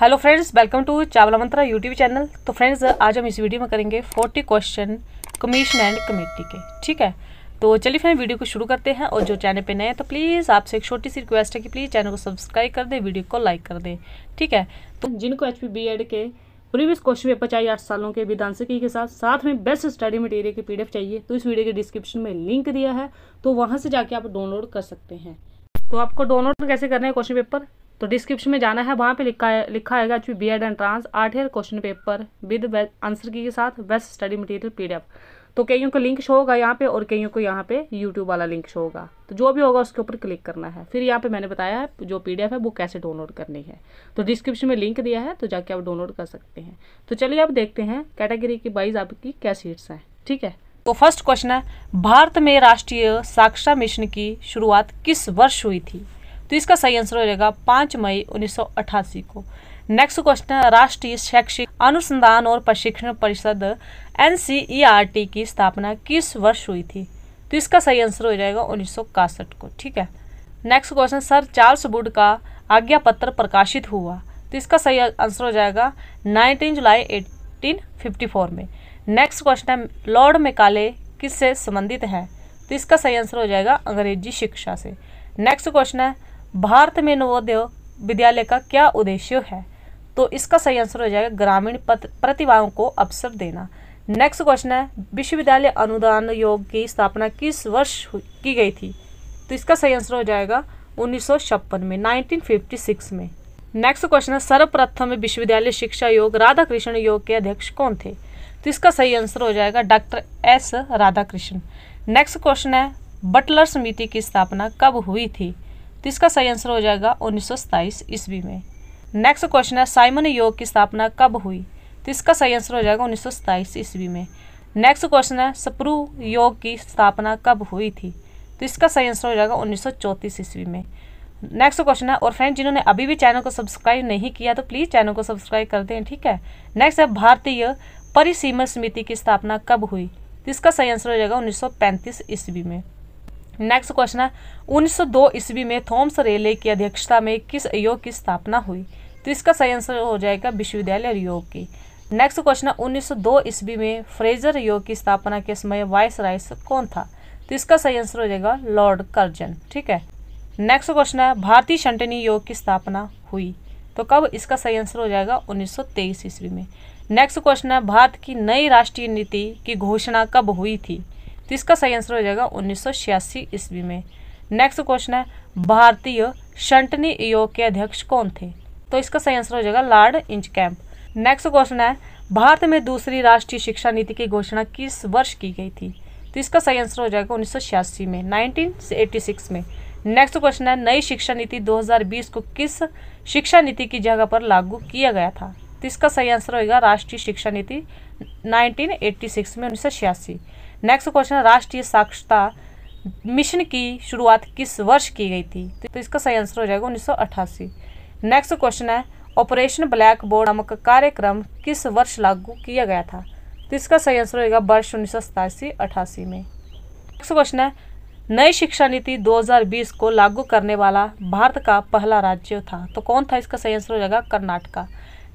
hello friends welcome to Chawla Mantra YouTube channel तो friends आज हम इस वीडियो में करेंगे forty question commission and committee के ठीक है तो चलिए फ्रेंड वीडियो को शुरू करते हैं और जो चैनल पे नए हैं तो प्लीज़ आपसे एक छोटी सी रिक्वेस्ट है कि प्लीज़ चैनल को सब्सक्राइब कर दें वीडियो को लाइक कर दें ठीक है तो जिनको एच पी के प्रीवियस क्वेश्चन पेपर चाहिए आठ सालों के विधानसकी के साथ साथ में बेस्ट स्टडी मटेरियल के पी चाहिए तो इस वीडियो के डिस्क्रिप्शन में लिंक दिया है तो वहाँ से जाके आप डाउनलोड कर सकते हैं तो आपको डाउनलोड कैसे करना है क्वेश्चन पेपर तो डिस्क्रिप्शन में जाना है वहाँ पे लिखा है लिखा है H B ed and trans आठ year question paper with answer key के साथ बेस्ट स्टडी मटेरियल पीडीएफ तो कईयों को लिंक शो होगा यहाँ पे और कईयों को यहाँ पे यूट्यूब वाला लिंक शो होगा तो जो भी होगा उसके ऊपर क्लिक करना है फिर यहाँ पे मैंने बताया है जो पीडीएफ है वो कैसे डाउनलोड करनी है तो डिस्क्रिप्शन में लिंक दिया है तो जाके आप डाउनलोड कर सकते हैं तो चलिए आप देखते हैं कैटेगरी की वाइज आपकी क्या सीट्स हैं ठीक है तो फर्स्ट क्वेश्चन है भारत में राष्ट्रीय साक्षरता मिशन की शुरुआत किस वर्ष हुई थी तो इसका सही आंसर हो जाएगा पाँच मई उन्नीस को नेक्स्ट क्वेश्चन राष्ट्रीय शैक्षिक अनुसंधान और प्रशिक्षण परिषद एन e की स्थापना किस वर्ष हुई थी तो इसका सही आंसर हो जाएगा उन्नीस को ठीक है next question Sir Charles Wood का आज्ञा पत्र प्रकाशित हुआ तो इसका सही आंसर हो जाएगा 19 जुलाई 1854 में नेक्स्ट क्वेश्चन है लॉर्ड मेकाले किससे संबंधित है तो इसका सही आंसर हो जाएगा अंग्रेजी शिक्षा से नेक्स्ट क्वेश्चन है भारत में नवोदय विद्यालय का क्या उद्देश्य है तो इसका सही आंसर हो जाएगा ग्रामीण प्रतिभाओं को अवसर देना नेक्स्ट क्वेश्चन है विश्वविद्यालय अनुदान योग की स्थापना किस वर्ष की गई थी तो इसका सही आंसर हो जाएगा उन्नीस में 1956 में नेक्स्ट क्वेश्चन है सर्वप्रथम विश्वविद्यालय शिक्षा योग राधा कृष्ण योग के अध्यक्ष कौन थे तो इसका सही आंसर हो जाएगा doctor S Radhakrishna next question है बटलर समिति की स्थापना कब हुई थी तो इसका सही आंसर हो जाएगा उन्नीस ईस्वी में नेक्स्ट क्वेश्चन है साइमन योग की स्थापना कब हुई तो इसका सही आंसर हो जाएगा उन्नीस ईस्वी में नेक्स्ट क्वेश्चन है सप्रू योग की स्थापना कब हुई थी तो इसका सही आंसर हो जाएगा उन्नीस ईस्वी में नेक्स्ट क्वेश्चन है और फ्रेंड जिन्होंने अभी भी चैनल को सब्सक्राइब नहीं किया तो प्लीज़ चैनल को सब्सक्राइब कर दें ठीक है नेक्स्ट है भारतीय परिसीमन समिति की स्थापना कब हुई तो इसका सही आंसर हो जाएगा उन्नीस ईस्वी में नेक्स्ट क्वेश्चन है 1902 ईस्वी में थॉम्स रेले की अध्यक्षता में किस आयोग की स्थापना हुई तो इसका सही आंसर हो जाएगा विश्वविद्यालय आयोग की नेक्स्ट क्वेश्चन है 1902 ईस्वी में फ्रेजर आयोग की स्थापना के समय वाइस राइस कौन था तो इसका सही आंसर हो जाएगा लॉर्ड कर्जन ठीक है नेक्स्ट क्वेश्चन है भारतीय शंटनी योग की स्थापना हुई तो कब इसका सही आंसर हो जाएगा उन्नीस ईस्वी में नेक्स्ट क्वेश्चन है भारत की नई राष्ट्रीय नीति की घोषणा कब हुई थी तो इसका सही आंसर हो जाएगा उन्नीस ईस्वी में नेक्स्ट क्वेश्चन है भारतीय शंटनी आयोग के अध्यक्ष कौन थे तो इसका सही आंसर हो जाएगा Lord Inchcape next question है भारत में दूसरी राष्ट्रीय शिक्षा नीति की घोषणा किस वर्ष की गई थी तो इसका सही आंसर हो जाएगा उन्नीस में 1986 में नेक्स्ट क्वेश्चन है नई शिक्षा नीति 2020 को किस शिक्षा नीति की जगह पर लागू किया गया था तो इसका सही आंसर होगा राष्ट्रीय शिक्षा नीति 1986 में उन्नीस नेक्स्ट क्वेश्चन राष्ट्रीय साक्षरता मिशन की शुरुआत किस वर्ष की गई थी तो इसका सही आंसर हो जाएगा उन्नीस नेक्स्ट क्वेश्चन है ऑपरेशन ब्लैक बोर्ड नामक कार्यक्रम किस वर्ष लागू किया गया था तो इसका सही आंसर होगा वर्ष उन्नीस सौ सतासी अठासी में नेक्स्ट क्वेश्चन है नई शिक्षा नीति 2020 को लागू करने वाला भारत का पहला राज्य था तो कौन था इसका सही आंसर हो जाएगा कर्नाटका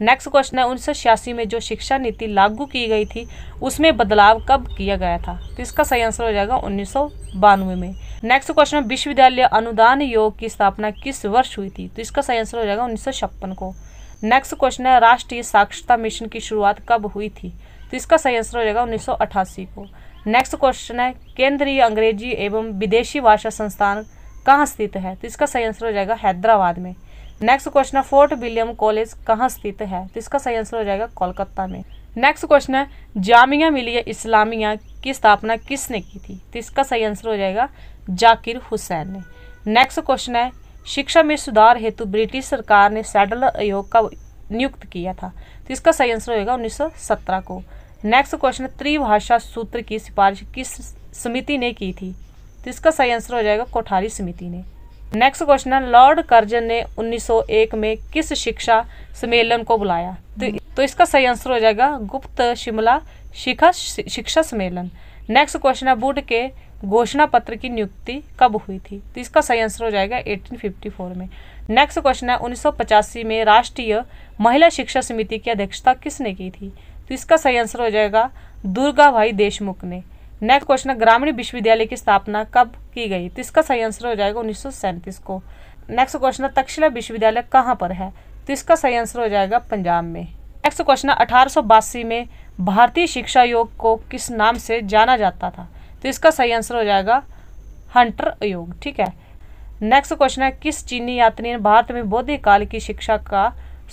नेक्स्ट क्वेश्चन है उन्नीस में जो शिक्षा नीति लागू की गई थी उसमें बदलाव कब किया गया था तो इसका सही आंसर हो जाएगा उन्नीस में नेक्स्ट क्वेश्चन है विश्वविद्यालय अनुदान योग की स्थापना किस वर्ष हुई थी तो इसका सही आंसर हो जाएगा उन्नीस को नेक्स्ट क्वेश्चन है राष्ट्रीय साक्षरता मिशन की शुरुआत कब हुई थी तो इसका सही आंसर हो जाएगा उन्नीस को नेक्स्ट क्वेश्चन है केंद्रीय अंग्रेजी एवं विदेशी भाषा संस्थान कहाँ स्थित है तो इसका सही आंसर हो जाएगा हैदराबाद में नेक्स्ट क्वेश्चन है फोर्ट विलियम कॉलेज कहाँ स्थित है तो इसका सही आंसर हो जाएगा कोलकाता में नेक्स्ट क्वेश्चन है जामिया मिलिया इस्लामिया की स्थापना किसने की थी तो इसका सही आंसर हो जाएगा जाकिर हुसैन ने नेक्स्ट क्वेश्चन है शिक्षा में सुधार हेतु ब्रिटिश सरकार ने सैडल आयोग का नियुक्त किया था तो इसका सही आंसर होगा 1917 को नेक्स्ट क्वेश्चन है त्रिभाषा सूत्र की सिफारिश किस समिति ने की थी तो इसका सही आंसर हो जाएगा कोठारी समिति ने नेक्स्ट क्वेश्चन है लॉर्ड कर्जन ने 1901 में किस शिक्षा सम्मेलन को बुलाया तो, तो इसका सही आंसर हो जाएगा गुप्त शिमला शिखा शिक्षा सम्मेलन नेक्स्ट क्वेश्चन है बुड के घोषणा पत्र की नियुक्ति कब हुई थी तो इसका सही आंसर हो जाएगा 1854 में नेक्स्ट क्वेश्चन है उन्नीस में राष्ट्रीय महिला शिक्षा समिति की अध्यक्षता किसने की थी तो इसका सही आंसर हो जाएगा दुर्गा भाई देशमुख ने नेक्स्ट क्वेश्चन है ग्रामीण विश्वविद्यालय की स्थापना कब की गई तो इसका सही आंसर हो जाएगा उन्नीस को नेक्स्ट क्वेश्चन है तक्षशिला विश्वविद्यालय कहाँ पर है तो इसका सही आंसर हो जाएगा पंजाब में नेक्स्ट क्वेश्चन है अठारह में भारतीय शिक्षा योग को किस नाम से जाना जाता था तो इसका सही आंसर हो जाएगा हंटर योग ठीक है नेक्स्ट क्वेश्चन है किस चीनी यात्री ने भारत में बौद्ध काल की शिक्षा का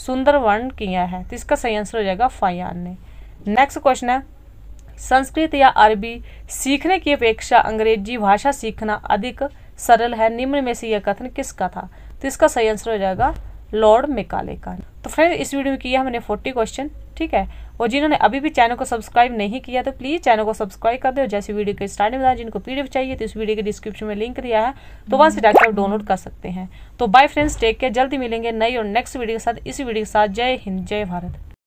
सुंदर वर्णन किया है तो इसका सही आंसर हो जाएगा फायान ने नेक्स्ट क्वेश्चन है संस्कृत या अरबी सीखने की अपेक्षा अंग्रेजी भाषा सीखना अधिक सरल है निम्न में से यह कथन किसका था तो इसका सही आंसर हो जाएगा लॉर्ड मेकाले का तो फ्रेंड इस वीडियो में किया हमने फोर्टी क्वेश्चन ठीक है और जिन्होंने अभी भी चैनल को सब्सक्राइब नहीं किया तो प्लीज़ चैनल को सब्सक्राइब कर दो जैसे वीडियो के स्टार्टिंग में जिनको पी चाहिए तो इस वीडियो के डिस्क्रिप्शन में लिंक दिया है तो वहाँ से डायरेक्ट आप डाउनलोड कर सकते हैं तो बाय फ्रेंड्स टेक केयर जल्दी मिलेंगे नई और नेक्स्ट वीडियो के साथ इसी वीडियो के साथ जय हिंद जय भारत